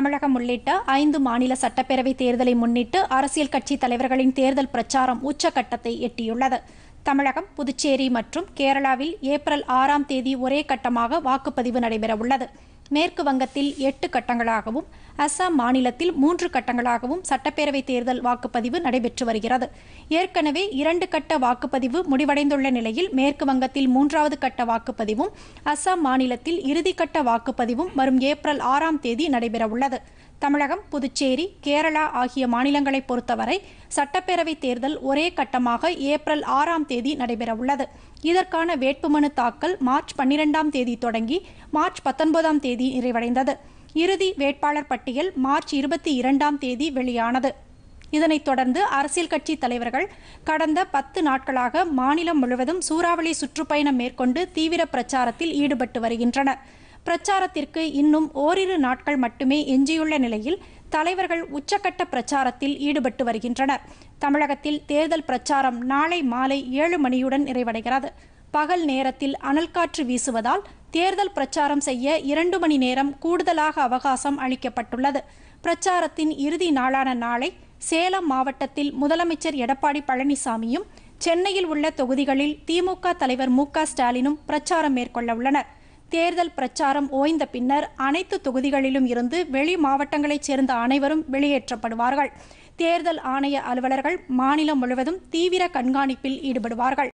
தமிழகம் உள்ளிட்ட ஐந்து மாநில சட்டப்பேரவை தேர்தலை முன்னிட்டு அரசியல் கட்சி தலைவர்களின் தேர்தல் பிரச்சாரம் உச்சகட்டத்தை எட்டியுள்ளது தமிழகம் புதுச்சேரி மற்றும் கேரளாவில் ஏப்ரல் ஆறாம் தேதி ஒரே கட்டமாக வாக்குப்பதிவு நடைபெறவுள்ளது மேற்கு வங்கத்தில் எட்டு கட்டங்களாகவும் அசாம் மாநிலத்தில் மூன்று கட்டங்களாகவும் சட்டப்பேரவை தேர்தல் வாக்குப்பதிவு நடைபெற்று வருகிறது ஏற்கனவே இரண்டு கட்ட வாக்குப்பதிவு முடிவடைந்துள்ள நிலையில் மேற்கு வங்கத்தில் மூன்றாவது கட்ட வாக்குப்பதிவும் அசாம் மாநிலத்தில் இறுதிக்கட்ட வாக்குப்பதிவும் வரும் ஏப்ரல் ஆறாம் தேதி நடைபெறவுள்ளது தமிழகம் புதுச்சேரி கேரளா ஆகிய மாநிலங்களை பொறுத்தவரை சட்டப்பேரவை தேர்தல் ஒரே கட்டமாக ஏப்ரல் ஆறாம் தேதி நடைபெறவுள்ளது இதற்கான வேட்புமனு தாக்கல் மார்ச் பன்னிரெண்டாம் தேதி தொடங்கி மார்ச் பத்தொன்பதாம் தேதி நிறைவடைந்தது இறுதி வேட்பாளர் பட்டியல் மார்ச் இருபத்தி இரண்டாம் தேதி வெளியானது இதனைத் தொடர்ந்து அரசியல் கட்சி தலைவர்கள் கடந்த பத்து நாட்களாக மாநிலம் முழுவதும் சூறாவளி சுற்றுப்பயணம் மேற்கொண்டு தீவிர பிரச்சாரத்தில் ஈடுபட்டு வருகின்றனர் பிரச்சாரத்திற்கு இன்னும் ஓரிரு நாட்கள் மட்டுமே எஞ்சியுள்ள நிலையில் தலைவர்கள் உச்சக்கட்ட பிரச்சாரத்தில் ஈடுபட்டு வருகின்றனர் தமிழகத்தில் தேர்தல் பிரச்சாரம் நாளை மாலை ஏழு மணியுடன் நிறைவடைகிறது பகல் நேரத்தில் அனல் காற்று வீசுவதால் தேர்தல் பிரச்சாரம் செய்ய இரண்டு மணி நேரம் கூடுதலாக அவகாசம் அளிக்கப்பட்டுள்ளது பிரச்சாரத்தின் இறுதி நாளான நாளை சேலம் மாவட்டத்தில் முதலமைச்சர் எடப்பாடி பழனிசாமியும் சென்னையில் உள்ள தொகுதிகளில் திமுக தலைவர் மு ஸ்டாலினும் பிரச்சாரம் மேற்கொள்ள உள்ளனர் தேர்தல் பிரச்சாரம் ஓய்ந்த பின்னர் அனைத்து தொகுதிகளிலும் இருந்து வெளி மாவட்டங்களைச் சேர்ந்த அனைவரும் வெளியேற்றப்படுவார்கள் தேர்தல் ஆணைய அலுவலர்கள் மாநிலம் முழுவதும் தீவிர கண்காணிப்பில் ஈடுபடுவார்கள்